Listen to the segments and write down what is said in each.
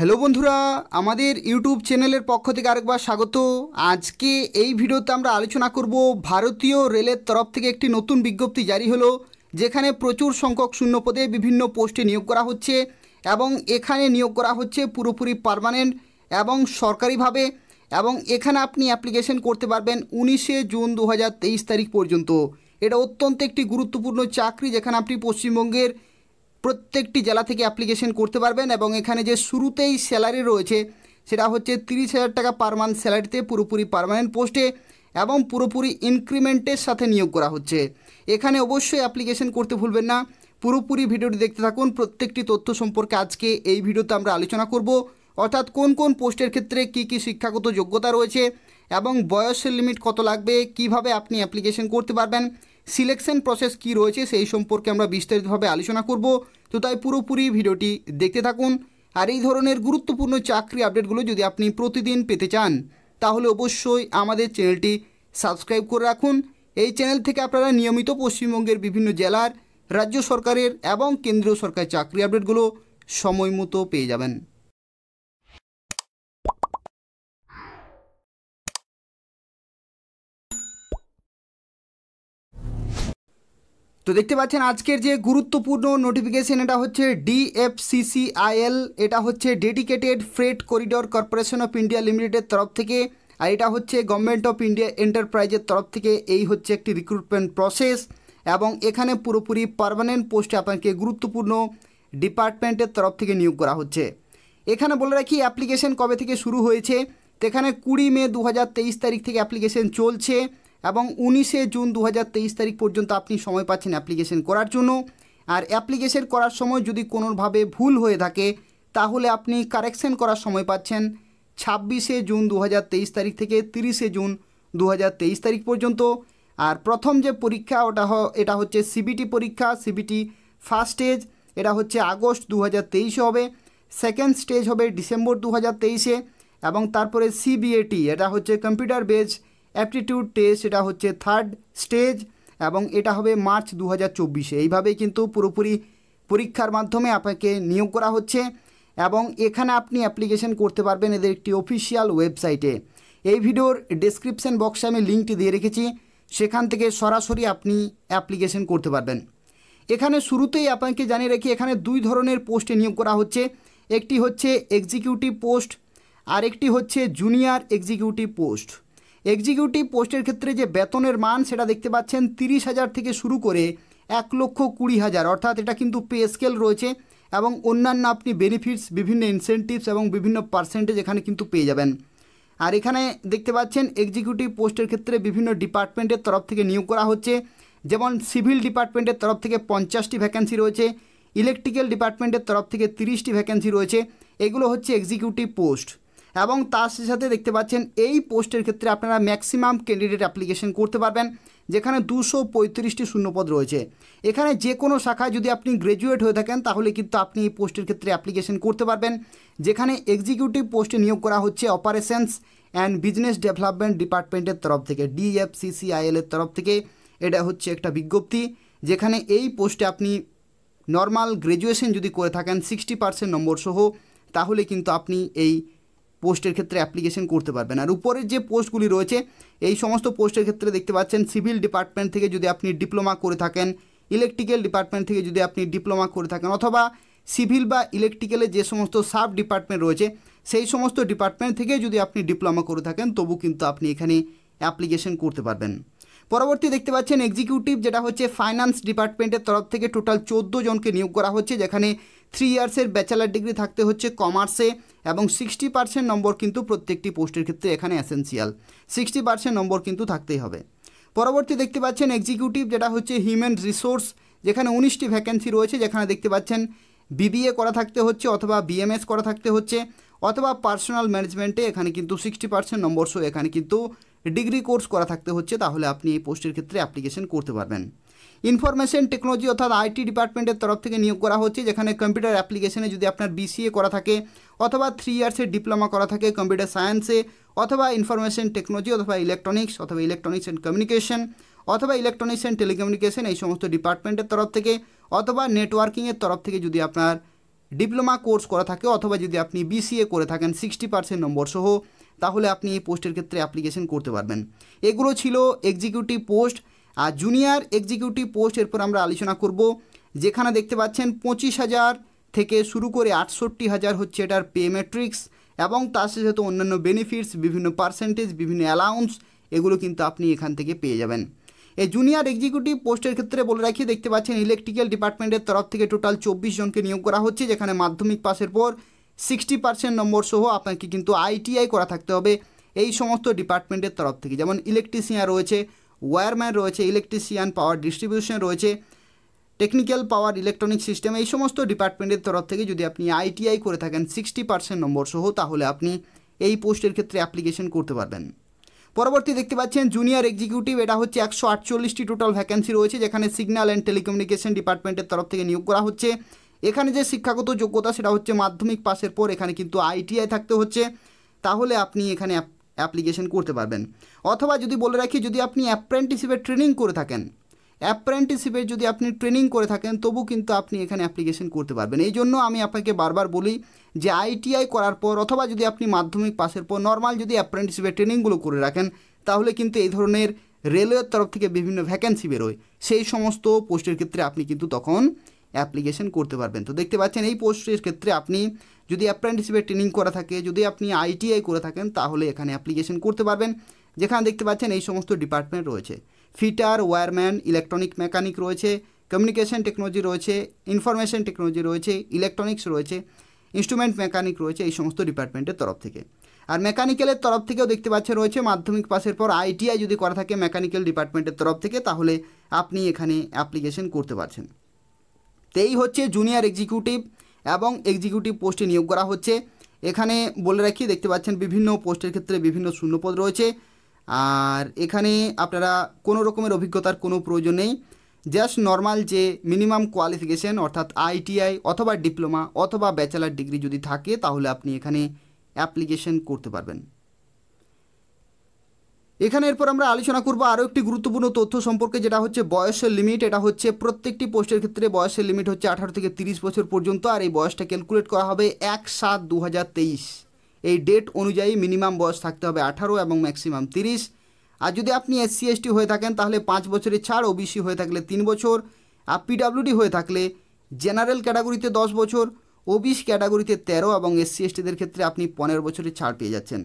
hello বন্ধুরা আমাদের YouTube চ্যানেলের পক্ষ থেকে আরেকবার স্বাগত আজকে এই ভিডিওতে আমরা আলোচনা করব ভারতীয় রেলের তরফ থেকে একটি নতুন বিজ্ঞপ্তি জারি হলো যেখানে প্রচুর সংখ্যক শূন্যপদে বিভিন্ন পোস্টে নিয়োগ করা হচ্ছে এবং এখানে নিয়োগ করা হচ্ছে পুরোপুরি পারমানেন্ট এবং সরকারিভাবে এবং এখানে আপনি অ্যাপ্লিকেশন করতে পারবেন উনিশে জুন দু তারিখ পর্যন্ত এটা অত্যন্ত একটি গুরুত্বপূর্ণ চাকরি যেখানে আপনি পশ্চিমবঙ্গের প্রত্যেকটি জেলা থেকে অ্যাপ্লিকেশন করতে পারবেন এবং এখানে যে শুরুতেই স্যালারি রয়েছে সেটা হচ্ছে তিরিশ হাজার টাকা পার মান্থ স্যালারিতে পুরোপুরি পারমানেন্ট পোস্টে এবং পুরোপুরি ইনক্রিমেন্টের সাথে নিয়োগ করা হচ্ছে এখানে অবশ্যই অ্যাপ্লিকেশন করতে ভুলবেন না পুরোপুরি ভিডিওটি দেখতে থাকুন প্রত্যেকটি তথ্য সম্পর্কে আজকে এই ভিডিওতে আমরা আলোচনা করব অর্থাৎ কোন কোন পোস্টের ক্ষেত্রে কি কি শিক্ষাগত যোগ্যতা রয়েছে এবং বয়সের লিমিট কত লাগবে কিভাবে আপনি অ্যাপ্লিকেশন করতে পারবেন সিলেকশন প্রসেস কি রয়েছে সেই সম্পর্কে আমরা বিস্তারিতভাবে আলোচনা করব তো তাই পুরোপুরি ভিডিওটি দেখতে থাকুন আর এই ধরনের গুরুত্বপূর্ণ চাকরি আপডেটগুলো যদি আপনি প্রতিদিন পেতে চান তাহলে অবশ্যই আমাদের চ্যানেলটি সাবস্ক্রাইব করে রাখুন এই চ্যানেল থেকে আপনারা নিয়মিত পশ্চিমবঙ্গের বিভিন্ন জেলার রাজ্য সরকারের এবং কেন্দ্রীয় সরকার চাকরি আপডেটগুলো সময় মতো পেয়ে যাবেন তো দেখতে পাচ্ছেন আজকের যে গুরুত্বপূর্ণ নোটিফিকেশন এটা হচ্ছে ডিএফসিসিআইএল এটা হচ্ছে dedicated freight corridor corporation of India লিমিটেডের তরফ থেকে আর এটা হচ্ছে গভর্নমেন্ট অফ ইন্ডিয়া এন্টারপ্রাইজের তরফ থেকে এই হচ্ছে একটি রিক্রুটমেন্ট প্রসেস এবং এখানে পুরোপুরি পারমানেন্ট পোস্টে আপনাকে গুরুত্বপূর্ণ ডিপার্টমেন্টের তরফ থেকে নিয়োগ করা হচ্ছে এখানে বলে রাখি অ্যাপ্লিকেশন কবে থেকে শুরু হয়েছে তো এখানে কুড়ি মে দু তারিখ থেকে অ্যাপ্লিকেশন চলছে এবং উনিশে জুন দু তারিখ পর্যন্ত আপনি সময় পাচ্ছেন অ্যাপ্লিকেশন করার জন্য আর অ্যাপ্লিকেশন করার সময় যদি কোনোভাবে ভুল হয়ে থাকে তাহলে আপনি কারেকশন করার সময় পাচ্ছেন ছাব্বিশে জুন দু তারিখ থেকে তিরিশে জুন দু তারিখ পর্যন্ত আর প্রথম যে পরীক্ষা ওটা এটা হচ্ছে সিবিটি পরীক্ষা সিবিটি ফার্স্ট স্টেজ এটা হচ্ছে আগস্ট দু হবে সেকেন্ড স্টেজ হবে ডিসেম্বর দু হাজার তেইশে এবং তারপরে সিবিএটি এটা হচ্ছে কম্পিউটার বেজ অ্যাপটিটিউড টেস্ট এটা হচ্ছে থার্ড স্টেজ এবং এটা হবে মার্চ দু হাজার চব্বিশে এইভাবেই কিন্তু পুরোপুরি পরীক্ষার মাধ্যমে আপনাকে নিয়োগ করা হচ্ছে এবং এখানে আপনি অ্যাপ্লিকেশন করতে পারবেন এদের একটি অফিসিয়াল ওয়েবসাইটে এই ভিডিওর ডিসক্রিপশান বক্সে আমি লিঙ্কটি দিয়ে রেখেছি সেখান থেকে সরাসরি আপনি অ্যাপ্লিকেশন করতে পারবেন এখানে শুরুতেই আপনাকে জানিয়ে রেখে এখানে দুই ধরনের পোস্টে নিয়োগ করা হচ্ছে একটি হচ্ছে এক্সিকিউটিভ পোস্ট আর একটি হচ্ছে জুনিয়র এক্সিকিউটিভ পোস্ট এক্সিকিউটিভ পোস্টের ক্ষেত্রে যে বেতনের মান সেটা দেখতে পাচ্ছেন তিরিশ হাজার থেকে শুরু করে এক লক্ষ কুড়ি হাজার অর্থাৎ এটা কিন্তু পে স্কেল রয়েছে এবং অন্যান্য আপনি বেনিফিটস বিভিন্ন ইনসেন্টিভস এবং বিভিন্ন পার্সেন্টেজ এখানে কিন্তু পেয়ে যাবেন আর এখানে দেখতে পাচ্ছেন এক্সিকিউটিভ পোস্টের ক্ষেত্রে বিভিন্ন ডিপার্টমেন্টের তরফ থেকে নিয়োগ করা হচ্ছে যেমন সিভিল ডিপার্টমেন্টের তরফ থেকে পঞ্চাশটি ভ্যাকেন্সি রয়েছে ইলেকট্রিক্যাল ডিপার্টমেন্টের তরফ থেকে তিরিশটি ভ্যাকেন্সি রয়েছে এগুলো হচ্ছে এক্সিকিউটিভ পোস্ট এবং তার সাথে সাথে দেখতে পাচ্ছেন এই পোস্টের ক্ষেত্রে আপনারা ম্যাক্সিমাম ক্যান্ডিডেট অ্যাপ্লিকেশন করতে পারবেন যেখানে দুশো পঁয়ত্রিশটি শূন্যপদ রয়েছে এখানে যে কোনো শাখায় যদি আপনি গ্র্যাজুয়েট হয়ে থাকেন তাহলে কিন্তু আপনি এই পোস্টের ক্ষেত্রে অ্যাপ্লিকেশন করতে পারবেন যেখানে এক্সিকিউটিভ পোস্টে নিয়োগ করা হচ্ছে অপারেশনস অ্যান্ড বিজনেস ডেভেলপমেন্ট ডিপার্টমেন্টের তরফ থেকে ডিএফসিসিআইএল এর তরফ থেকে এটা হচ্ছে একটা বিজ্ঞপ্তি যেখানে এই পোস্টে আপনি নর্মাল গ্র্যাজুয়েশন যদি করে থাকেন সিক্সটি পার্সেন্ট নম্বর সহ তাহলে কিন্তু আপনি এই পোস্টের ক্ষেত্রে অ্যাপ্লিকেশন করতে পারবেন আর উপরের যে পোস্টগুলি রয়েছে এই সমস্ত পোস্টের ক্ষেত্রে দেখতে পাচ্ছেন সিভিল ডিপার্টমেন্ট থেকে যদি আপনি ডিপ্লোমা করে থাকেন ইলেকট্রিক্যাল ডিপার্টমেন্ট থেকে যদি আপনি ডিপ্লোমা করে থাকেন অথবা সিভিল বা ইলেকট্রিক্যালে যে সমস্ত সাব ডিপার্টমেন্ট রয়েছে সেই সমস্ত ডিপার্টমেন্ট থেকে যদি আপনি ডিপ্লোমা করে থাকেন তবু কিন্তু আপনি এখানে অ্যাপ্লিকেশন করতে পারবেন পরবর্তী দেখতে পাচ্ছেন এক্সিকিউটিভ যেটা হচ্ছে ফাইন্যান্স ডিপার্টমেন্টের তরফ থেকে টোটাল চোদ্দো জনকে নিয়োগ করা হচ্ছে যেখানে থ্রি ইয়ার্সের ব্যাচেলার ডিগ্রি থাকতে হচ্ছে কমার্সে এবং সিক্সটি পার্সেন্ট নম্বর কিন্তু প্রত্যেকটি পোস্টের ক্ষেত্রে এখানে অ্যাসেন্সিয়াল সিক্সটি পার্সেন্ট নম্বর কিন্তু থাকতেই হবে পরবর্তী দেখতে পাচ্ছেন এক্সিকিউটিভ যেটা হচ্ছে হিউম্যান রিসোর্স যেখানে উনিশটি ভ্যাকেন্সি রয়েছে যেখানে দেখতে পাচ্ছেন বিবিএ করা থাকতে হচ্ছে অথবা বিএমএস করা থাকতে হচ্ছে অথবা পার্সোনাল ম্যানেজমেন্টে এখানে কিন্তু সিক্সটি পার্সেন্ট নম্বর সহ এখানে কিন্তু ডিগ্রি কোর্স করা থাকতে হচ্ছে তাহলে আপনি এই পোস্টের ক্ষেত্রে অ্যাপ্লিকেশন করতে পারবেন ইনফরমেশন টেকনোলজি অর্থাৎ আইটি ডিপার্টমেন্টের তরফ থেকে নিয়োগ করা হচ্ছে যেখানে কম্পিউটার অ্যাপ্লিকেশনে যদি আপনার বিসিএ করা থাকে অথবা থ্রি ইয়ার্সের ডিপ্লোমা করা থাকে কম্পিউটার সায়েন্সে অথবা ইনফরমেশন টেকনোলজি অথবা ইলেকট্রনিক্স অথবা ইলেকট্রনিক্স অ্যান্ড কমিউনিকেশন অথবা ইলেকট্রনিক্স অ্যান্ড টেলিকমিউনিকেশন এই সমস্ত ডিপার্টমেন্টের তরফ থেকে অথবা নেটওয়ার্কিংয়ের তরফ থেকে যদি আপনার ডিপ্লোমা কোর্স করা থাকে অথবা যদি আপনি বিসিএ করে থাকেন সিক্সটি পার্সেন্ট নম্বর সহ তাহলে আপনি এই পোস্টের ক্ষেত্রে অ্যাপ্লিকেশন করতে পারবেন এগুলো ছিল এক্সিকিউটিভ পোস্ট আর জুনিয়র এক্সিকিউটিভ পোস্ট এরপর আমরা আলোচনা করব যেখানে দেখতে পাচ্ছেন পঁচিশ হাজার থেকে শুরু করে আটষট্টি হাজার হচ্ছে এটার পে ম্যাট্রিক্স এবং তার সাথে সাথে অন্যান্য বেনিফিটস বিভিন্ন পার্সেন্টেজ বিভিন্ন অ্যালাউন্স এগুলো কিন্তু আপনি এখান থেকে পেয়ে যাবেন এই জুনিয়র এক্সিকিউটিভ পোস্টের ক্ষেত্রে বলে রাখি দেখতে পাচ্ছেন ইলেকট্রিক্যাল ডিপার্টমেন্টের তরফ থেকে টোটাল চব্বিশ জনকে নিয়োগ করা হচ্ছে যেখানে মাধ্যমিক পাশের পর সিক্সটি পার্সেন্ট নম্বর সহ আপনাকে কিন্তু আইটিআই করা থাকতে হবে এই সমস্ত ডিপার্টমেন্টের তরফ থেকে যেমন ইলেকট্রিশিয়ান রয়েছে ওয়্যারম্যান রয়েছে ইলেকট্রিশিয়ান পাওয়ার ডিস্ট্রিবিউশন রয়েছে টেকনিক্যাল পাওয়ার ইলেকট্রনিক সিস্টেম এই সমস্ত ডিপার্টমেন্টের তরফ থেকে যদি আপনি আইটিআই করে থাকেন সিক্সটি পার্সেন্ট নম্বর সহ তাহলে আপনি এই পোস্টের ক্ষেত্রে অ্যাপ্লিকেশন করতে পারবেন পরবর্তী দেখতে পাচ্ছেন জুনিয়র এক্সিকিউটিভ এটা হচ্ছে একশো আটচল্লিশটি টোটাল ভ্যাকেন্সি রয়েছে যেখানে সিগন্যাল অ্যান্ড টেলিকমিউনিকেশন ডিপার্টমেন্টের তরফ থেকে নিয়োগ করা হচ্ছে এখানে যে শিক্ষাগত যোগ্যতা সেটা হচ্ছে মাধ্যমিক পাশের পর এখানে কিন্তু আইটিআই থাকতে হচ্ছে তাহলে আপনি এখানে অ্যাপ্লিকেশন করতে পারবেন অথবা যদি বলে রাখি যদি আপনি অ্যাপ্রেন্টিসিপের ট্রেনিং করে থাকেন অ্যাপ্রেন্টিসিপের যদি আপনি ট্রেনিং করে থাকেন তবু কিন্তু আপনি এখানে অ্যাপ্লিকেশন করতে পারবেন এই জন্য আমি আপনাকে বারবার বলি যে আইটিআই করার পর অথবা যদি আপনি মাধ্যমিক পাশের পর নর্মাল যদি অ্যাপ্রেন্টিসিপের ট্রেনিংগুলো করে রাখেন তাহলে কিন্তু এই ধরনের রেলওয়ের তরফ থেকে বিভিন্ন ভ্যাকেন্সি বেরোয় সেই সমস্ত পোস্টের ক্ষেত্রে আপনি কিন্তু তখন অ্যাপ্লিকেশন করতে পারবেন তো দেখতে পাচ্ছেন এই পোস্টের ক্ষেত্রে আপনি যদি অ্যাপ্রেন্টিসিপের ট্রেনিং করা থাকে যদি আপনি আইটিআই করে থাকেন তাহলে এখানে অ্যাপ্লিকেশন করতে পারবেন যেখানে দেখতে পাচ্ছেন এই সমস্ত ডিপার্টমেন্ট রয়েছে ফিটার ওয়্যারম্যান ইলেকট্রনিক মেকানিক রয়েছে কমিউনিকেশন টেকনোলজি রয়েছে ইনফরমেশন টেকনোলজি রয়েছে ইলেকট্রনিক্স রয়েছে ইনস্ট্রুমেন্ট মেকানিক রয়েছে এই সমস্ত ডিপার্টমেন্টের তরফ থেকে আর মেকানিক্যালের তরফ থেকেও দেখতে পাচ্ছেন রয়েছে মাধ্যমিক পাসের পর আইটিআই যদি করা থাকে মেকানিক্যাল ডিপার্টমেন্টের তরফ থেকে তাহলে আপনি এখানে অ্যাপ্লিকেশন করতে পারছেন তেই হচ্ছে জুনিয়র এক্সিকিউটিভ এবং এক্সিকিউটিভ পোস্টে নিয়োগ করা হচ্ছে এখানে বলে রাখি দেখতে পাচ্ছেন বিভিন্ন পোস্টের ক্ষেত্রে বিভিন্ন শূন্যপদ রয়েছে আর এখানে আপনারা কোনো রকমের অভিজ্ঞতার কোনো প্রয়োজন নেই জাস্ট নর্মাল যে মিনিমাম কোয়ালিফিকেশন অর্থাৎ আইটিআই অথবা ডিপ্লোমা অথবা ব্যাচেলার ডিগ্রি যদি থাকে তাহলে আপনি এখানে অ্যাপ্লিকেশন করতে পারবেন এখানে এরপর আমরা আলোচনা করব আরও একটি গুরুত্বপূর্ণ তথ্য সম্পর্কে যেটা হচ্ছে বয়সের লিমিট এটা হচ্ছে প্রত্যেকটি পোস্টের ক্ষেত্রে বয়সের লিমিট হচ্ছে আঠারো থেকে তিরিশ বছর পর্যন্ত আর এই বয়সটা ক্যালকুলেট করা হবে এক সাত দু এই ডেট অনুযায়ী মিনিমাম বয়স থাকতে হবে আঠারো এবং ম্যাক্সিমাম তিরিশ আর যদি আপনি এসসি এসটি হয়ে থাকেন তাহলে পাঁচ বছরের ছাড় ওবিসি হয়ে থাকলে তিন বছর আর পিডাব্লিউডি হয়ে থাকলে জেনারেল ক্যাটাগরিতে দশ বছর ওবিসি ক্যাটাগরিতে তেরো এবং এসসি এসটিদের ক্ষেত্রে আপনি পনেরো বছরের ছাড় পেয়ে যাচ্ছেন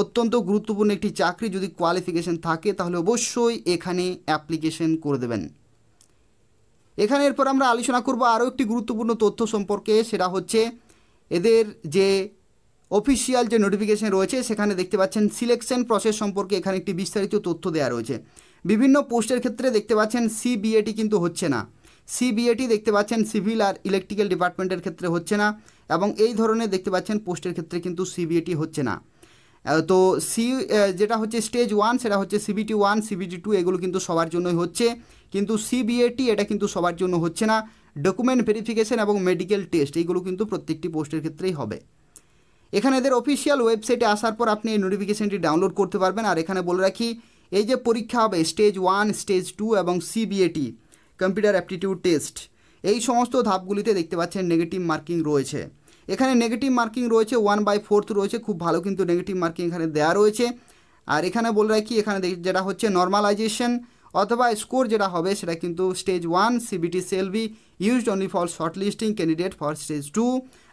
অত্যন্ত গুরুত্বপূর্ণ একটি চাকরি যদি কোয়ালিফিকেশন থাকে তাহলে অবশ্যই এখানে অ্যাপ্লিকেশন করে দেবেন এখানে এরপর আমরা আলোচনা করব আরও একটি গুরুত্বপূর্ণ তথ্য সম্পর্কে সেটা হচ্ছে এদের যে অফিসিয়াল যে নোটিফিকেশন রয়েছে সেখানে দেখতে পাচ্ছেন সিলেকশন প্রসেস সম্পর্কে এখানে একটি বিস্তারিত তথ্য দেওয়া রয়েছে বিভিন্ন পোস্টের ক্ষেত্রে দেখতে পাচ্ছেন সিবিএটি কিন্তু হচ্ছে না সিবিএটি দেখতে পাচ্ছেন সিভিল আর ইলেকট্রিক্যাল ডিপার্টমেন্টের ক্ষেত্রে হচ্ছে না এবং এই ধরনের দেখতে পাচ্ছেন পোস্টের ক্ষেত্রে কিন্তু সিবিএটি হচ্ছে না তো সি যেটা হচ্ছে স্টেজ ওয়ান সেটা হচ্ছে সিবিটি ওয়ান সিবিটি টু এগুলো কিন্তু সবার জন্যই হচ্ছে কিন্তু সিবিএটি এটা কিন্তু সবার জন্য হচ্ছে না ডকুমেন্ট ভেরিফিকেশন এবং মেডিকেল টেস্ট এইগুলো কিন্তু প্রত্যেকটি পোস্টের ক্ষেত্রেই হবে এখানে এদের অফিসিয়াল ওয়েবসাইটে আসার পর আপনি এই নোটিফিকেশানটি ডাউনলোড করতে পারবেন আর এখানে বলে রাখি এই যে পরীক্ষা হবে স্টেজ ওয়ান স্টেজ টু এবং সিবিএটি কম্পিউটার অ্যাপটিটিউড টেস্ট এই সমস্ত ধাপগুলিতে দেখতে পাচ্ছেন নেগেটিভ মার্কিং রয়েছে এখানে নেগেটিভ মার্কিং রয়েছে ওয়ান বাই ফোর্থ রয়েছে খুব ভালো কিন্তু নেগেটিভ মার্কিং এখানে দেওয়া রয়েছে আর এখানে বলে রাখি এখানে যেটা হচ্ছে নর্মালাইজেশন অথবা স্কোর যেটা হবে সেটা কিন্তু stage one CBT shall be used only for short listing candidate for stage two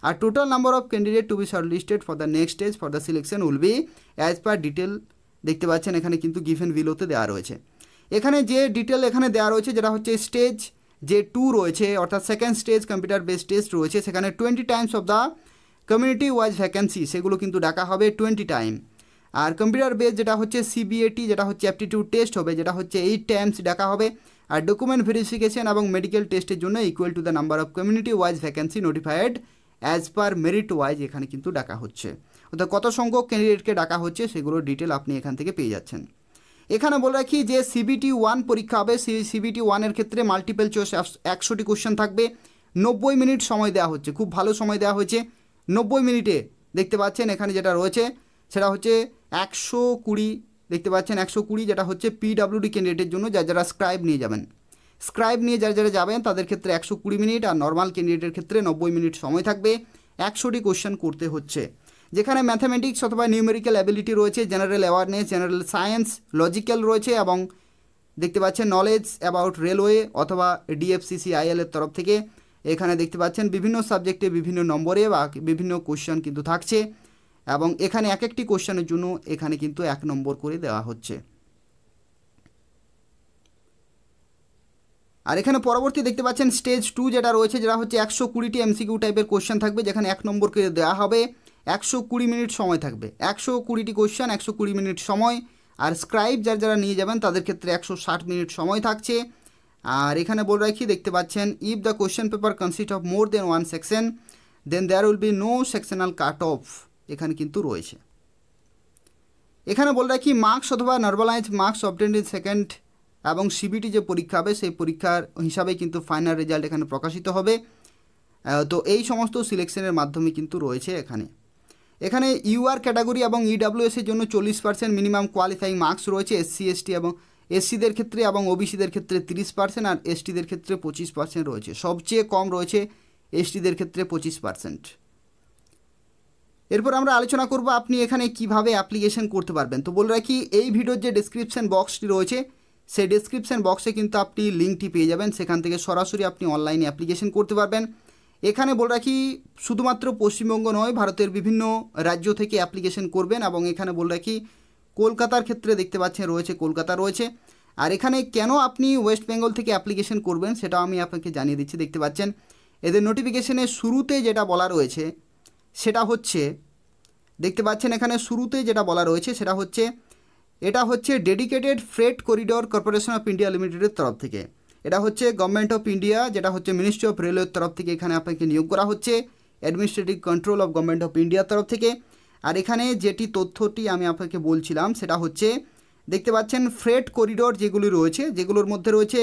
আর total number of candidate to be short listed for the next stage for the selection will be as per detail দেখতে পাচ্ছেন এখানে কিন্তু given বিলোতে দেওয়া রয়েছে এখানে যে detail এখানে দেওয়া রয়েছে যেটা হচ্ছে স্টেজ যে টু রয়েছে অর্থাৎ second stage computer base test রয়েছে সেখানে twenty times of the community wise vacancy সেগুলো কিন্তু ডাকা হবে টোয়েন্টি টাইম আর কম্পিউটার বেস যেটা হচ্ছে সিবিএটি যেটা হচ্ছে অ্যাপটিটিউড টেস্ট হবে যেটা হচ্ছে এইট টাইমস ডাকা হবে আর ডকুমেন্ট ভেরিফিকেশন এবং মেডিকেল টেস্টের জন্য equal to the number of community wise vacancy notified as per merit wise এখানে কিন্তু ডাকা হচ্ছে অর্থাৎ কত সংখ্যক ক্যান্ডিডেটকে ডাকা হচ্ছে সেগুলোর ডিটেল আপনি এখান থেকে পেয়ে যাচ্ছেন এখানে বলে রাখি যে সিবিটি ওয়ান পরীক্ষা হবে সিবিটি ওয়ানের ক্ষেত্রে মাল্টিপেল চয়েস একশোটি কোশ্চেন থাকবে নব্বই মিনিট সময় দেওয়া হচ্ছে খুব ভালো সময় দেওয়া হয়েছে নব্বই মিনিটে দেখতে পাচ্ছেন এখানে যেটা রয়েছে সেটা হচ্ছে একশো কুড়ি দেখতে পাচ্ছেন একশো কুড়ি যেটা হচ্ছে পিডাব্লিউডি ক্যান্ডিডেটের জন্য যার যারা স্ক্রাইব নিয়ে যাবেন স্ক্রাইব নিয়ে যারা যারা যাবেন তাদের ক্ষেত্রে একশো কুড়ি মিনিট আর নর্মাল ক্যান্ডিডেটের ক্ষেত্রে নব্বই মিনিট সময় থাকবে একশোটি কোশ্চেন করতে হচ্ছে যেখানে ম্যাথামেটিক্স অথবা নিউমেরিক্যাল অ্যাবিলিটি রয়েছে general awareness general science logical রয়েছে এবং দেখতে পাচ্ছেন নলেজ অ্যাবাউট রেলওয়ে অথবা ডিএফসিসি আইএলের তরফ থেকে এখানে দেখতে পাচ্ছেন বিভিন্ন সাবজেক্টে বিভিন্ন নম্বরে বা বিভিন্ন কোশ্চেন কিন্তু থাকছে এবং এখানে এক একটি কোশ্চেনের জন্য এখানে কিন্তু এক নম্বর করে দেওয়া হচ্ছে আর এখানে পরবর্তী দেখতে পাচ্ছেন স্টেজ টু যেটা রয়েছে যেটা হচ্ছে একশো কুড়িটি এমসিকিউ টাইপের কোশ্চেন থাকবে যেখানে এক নম্বর করে দেওয়া হবে একশো কুড়ি মিনিট সময় থাকবে একশো কুড়িটি কোয়েশ্চান একশো কুড়ি মিনিট সময় আর স্ক্রাইব যারা যারা নিয়ে যাবেন তাদের ক্ষেত্রে একশো ষাট মিনিট সময় থাকছে আর এখানে বলে রাখি দেখতে পাচ্ছেন if the question paper consist of more than one section then there will be no sectional cut off এখানে কিন্তু রয়েছে এখানে বলে রাখি মার্কস অথবা normalise marks obtained in second এবং সিবিটি যে পরীক্ষা হবে সেই পরীক্ষার হিসাবে কিন্তু ফাইনাল রেজাল্ট এখানে প্রকাশিত হবে তো এই সমস্ত সিলেকশনের মাধ্যমে কিন্তু রয়েছে এখানে এখানে ইউআর ক্যাটাগরি এবং ইডাব্লিউএসের e জন্য চল্লিশ পার্সেন্ট মিনিমাম কোয়ালিফাইং মার্কস রয়েছে এসসি এসটি এবং এসসিদের ক্ষেত্রে এবং ওবিসিদের ক্ষেত্রে তিরিশ পার্সেন্ট আর এসটিদের ক্ষেত্রে পঁচিশ পার্সেন্ট রয়েছে সবচেয়ে কম রয়েছে এসটিদের ক্ষেত্রে পঁচিশ পার্সেন্ট এরপর আমরা আলোচনা করব আপনি এখানে কিভাবে অ্যাপ্লিকেশন করতে পারবেন তো বলে রাখি এই ভিডিওর যে ডিসক্রিপশান বক্সটি রয়েছে সেই ডিসক্রিপশান বক্সে কিন্তু আপনি লিঙ্কটি পেয়ে যাবেন সেখান থেকে সরাসরি আপনি অনলাইনে অ্যাপ্লিকেশন করতে পারবেন এখানে বলে রাখি শুধুমাত্র পশ্চিমবঙ্গ নয় ভারতের বিভিন্ন রাজ্য থেকে অ্যাপ্লিকেশন করবেন এবং এখানে বলে রাখি কলকাতার ক্ষেত্রে দেখতে পাচ্ছেন রয়েছে কলকাতা রয়েছে আর এখানে কেন আপনি ওয়েস্ট বেঙ্গল থেকে অ্যাপ্লিকেশন করবেন সেটা আমি আপনাকে জানিয়ে দিচ্ছি দেখতে পাচ্ছেন এদের নোটিফিকেশনের শুরুতে যেটা বলা রয়েছে সেটা হচ্ছে দেখতে পাচ্ছেন এখানে শুরুতে যেটা বলা রয়েছে সেটা হচ্ছে এটা হচ্ছে dedicated freight corridor corporation of India লিমিটেডের তরফ থেকে এটা হচ্ছে গভর্নমেন্ট অফ ইন্ডিয়া যেটা হচ্ছে মিনিস্ট্রি অফ রেলওয়ের তরফ থেকে এখানে আপনাকে নিয়োগ করা হচ্ছে administrative control of government of ইন্ডিয়ার তরফ থেকে আর এখানে যেটি তথ্যটি আমি আপনাকে বলছিলাম সেটা হচ্ছে দেখতে পাচ্ছেন ফ্রেট করিডোর যেগুলি রয়েছে যেগুলোর মধ্যে রয়েছে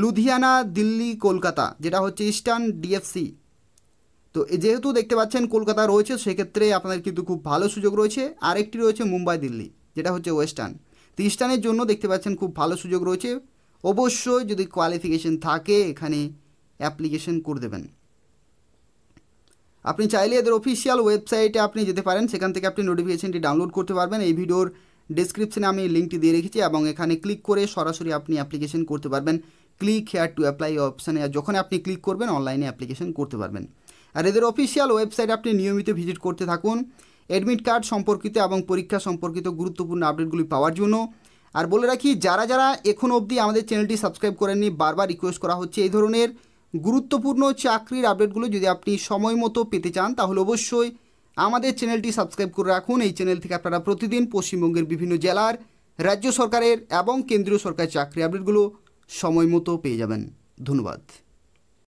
লুধিয়ানা দিল্লি কলকাতা যেটা হচ্ছে ইস্টার্ন ডিএফসি তো যেহেতু দেখতে পাচ্ছেন কলকাতা রয়েছে সেক্ষেত্রে আপনাদের কিন্তু খুব ভালো সুযোগ রয়েছে আরেকটি রয়েছে মুম্বাই দিল্লি যেটা হচ্ছে ওয়েস্টার্ন তো ইস্টার্নের জন্য দেখতে পাচ্ছেন খুব ভালো সুযোগ রয়েছে অবশ্যই যদি কোয়ালিফিকেশন থাকে এখানে অ্যাপ্লিকেশন করে দেবেন আপনি চাইলে এদের অফিসিয়াল ওয়েবসাইটে আপনি যেতে পারেন সেখান থেকে আপনি নোটিফিকেশনটি ডাউনলোড করতে পারবেন এই ভিডিওর ডিসক্রিপশানে আমি লিঙ্কটি দিয়ে রেখেছি এবং এখানে ক্লিক করে সরাসরি আপনি অ্যাপ্লিকেশন করতে পারবেন ক্লিক হেয়ার টু অ্যাপ্লাই অপশানে যখন আপনি ক্লিক করবেন অনলাইনে অ্যাপ্লিকেশন করতে পারবেন আর এদের অফিসিয়াল ওয়েবসাইট আপনি নিয়মিত ভিজিট করতে থাকুন অ্যাডমিট কার্ড সম্পর্কিত এবং পরীক্ষা সম্পর্কিত গুরুত্বপূর্ণ আপডেটগুলি পাওয়ার জন্য আর বলে রাখি যারা যারা এখন অবধি আমাদের চ্যানেলটি সাবস্ক্রাইব করেননি বারবার রিকোয়েস্ট করা হচ্ছে এই ধরনের গুরুত্বপূর্ণ চাকরির আপডেটগুলো যদি আপনি সময় মতো পেতে চান তাহলে অবশ্যই আমাদের চ্যানেলটি সাবস্ক্রাইব করে রাখুন এই চ্যানেল থেকে আপনারা প্রতিদিন পশ্চিমবঙ্গের বিভিন্ন জেলার রাজ্য সরকারের এবং কেন্দ্রীয় সরকারের চাকরি আপডেটগুলো সময় মতো পেয়ে যাবেন ধন্যবাদ